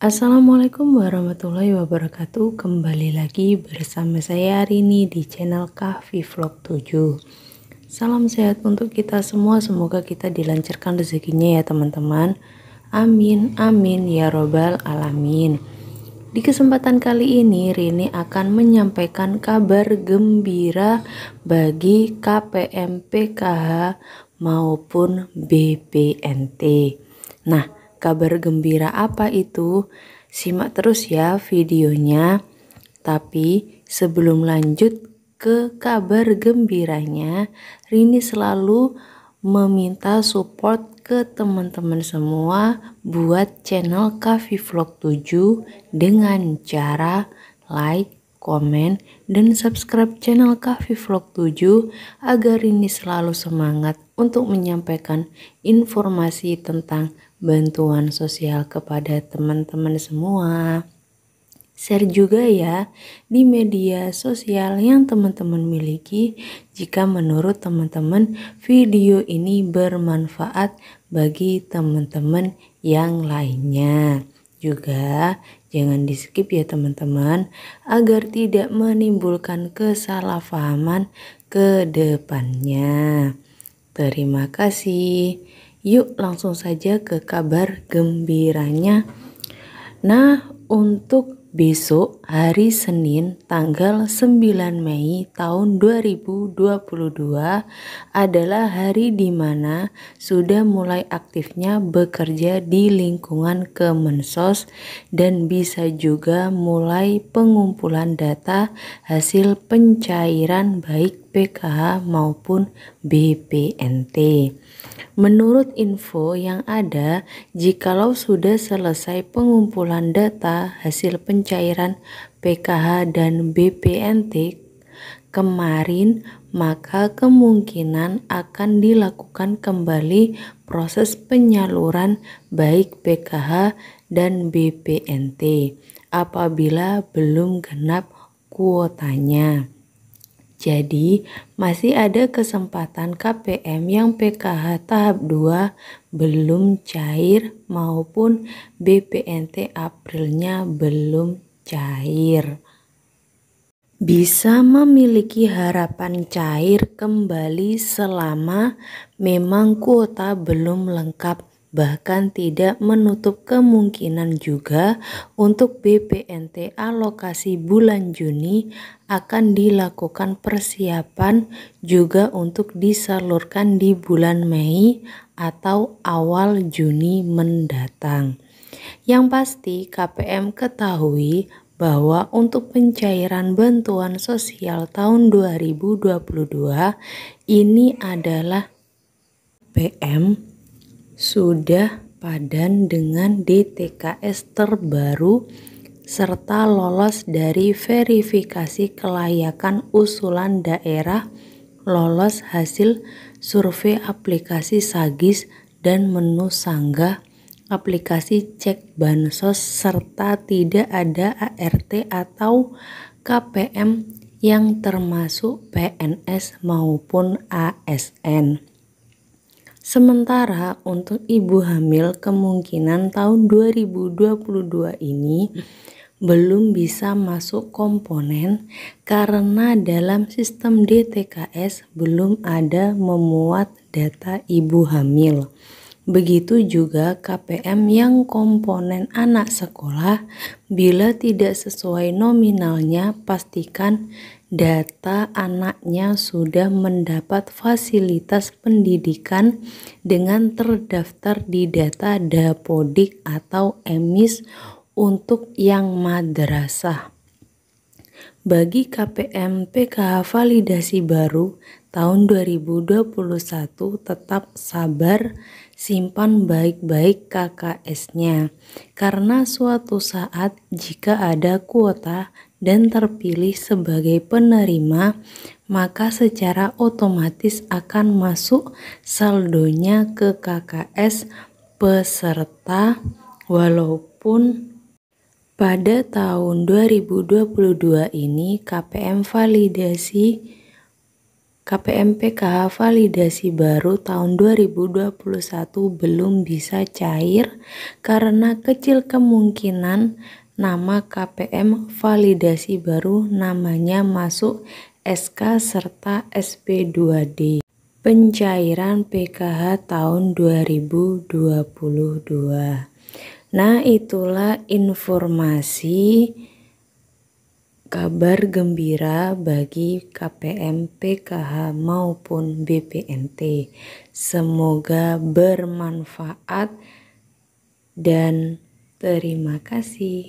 Assalamualaikum warahmatullahi wabarakatuh Kembali lagi bersama saya Rini di channel Kahvi Vlog 7 Salam sehat untuk kita semua Semoga kita dilancarkan rezekinya ya teman-teman Amin, amin, ya robbal alamin Di kesempatan kali ini Rini akan menyampaikan kabar gembira Bagi KPM PKH maupun BPNT Nah Kabar gembira apa itu? Simak terus ya videonya. Tapi sebelum lanjut ke kabar gembiranya, Rini selalu meminta support ke teman-teman semua buat channel Kavi Vlog 7 dengan cara like, komen, dan subscribe channel Kavi Vlog 7 agar Rini selalu semangat untuk menyampaikan informasi tentang bantuan sosial kepada teman-teman semua. Share juga ya di media sosial yang teman-teman miliki jika menurut teman-teman video ini bermanfaat bagi teman-teman yang lainnya. Juga jangan di skip ya teman-teman agar tidak menimbulkan kesalahpahaman ke depannya. Terima kasih. Yuk langsung saja ke kabar gembiranya. Nah, untuk besok hari Senin tanggal 9 Mei tahun 2022 adalah hari di mana sudah mulai aktifnya bekerja di lingkungan Kemensos dan bisa juga mulai pengumpulan data hasil pencairan baik PKH maupun BPNT. Menurut info yang ada, jikalau sudah selesai pengumpulan data hasil pencairan PKH dan BPNT kemarin, maka kemungkinan akan dilakukan kembali proses penyaluran baik PKH dan BPNT apabila belum genap kuotanya. Jadi, masih ada kesempatan KPM yang PKH tahap 2 belum cair maupun BPNT Aprilnya belum cair. Bisa memiliki harapan cair kembali selama memang kuota belum lengkap bahkan tidak menutup kemungkinan juga untuk BPNT alokasi bulan Juni akan dilakukan persiapan juga untuk disalurkan di bulan Mei atau awal Juni mendatang. Yang pasti KPM ketahui bahwa untuk pencairan bantuan sosial tahun 2022 ini adalah PM sudah padan dengan DTKS terbaru serta lolos dari verifikasi kelayakan usulan daerah lolos hasil survei aplikasi Sagis dan menu sanggah aplikasi cek bansos serta tidak ada ART atau KPM yang termasuk PNS maupun ASN. Sementara untuk ibu hamil kemungkinan tahun 2022 ini belum bisa masuk komponen karena dalam sistem DTKS belum ada memuat data ibu hamil. Begitu juga KPM yang komponen anak sekolah bila tidak sesuai nominalnya pastikan data anaknya sudah mendapat fasilitas pendidikan dengan terdaftar di data Dapodik atau EMIS untuk yang madrasah. Bagi KPM PKH validasi baru tahun 2021 tetap sabar simpan baik-baik KKS-nya karena suatu saat jika ada kuota dan terpilih sebagai penerima, maka secara otomatis akan masuk saldonya ke KKS peserta walaupun pada tahun 2022 ini KPM validasi KPM PKH validasi baru tahun 2021 belum bisa cair karena kecil kemungkinan nama KPM validasi baru namanya masuk SK serta SP2D. Pencairan PKH tahun 2022. Nah, itulah informasi kabar gembira bagi KPM PKH maupun BPNT. Semoga bermanfaat dan terima kasih.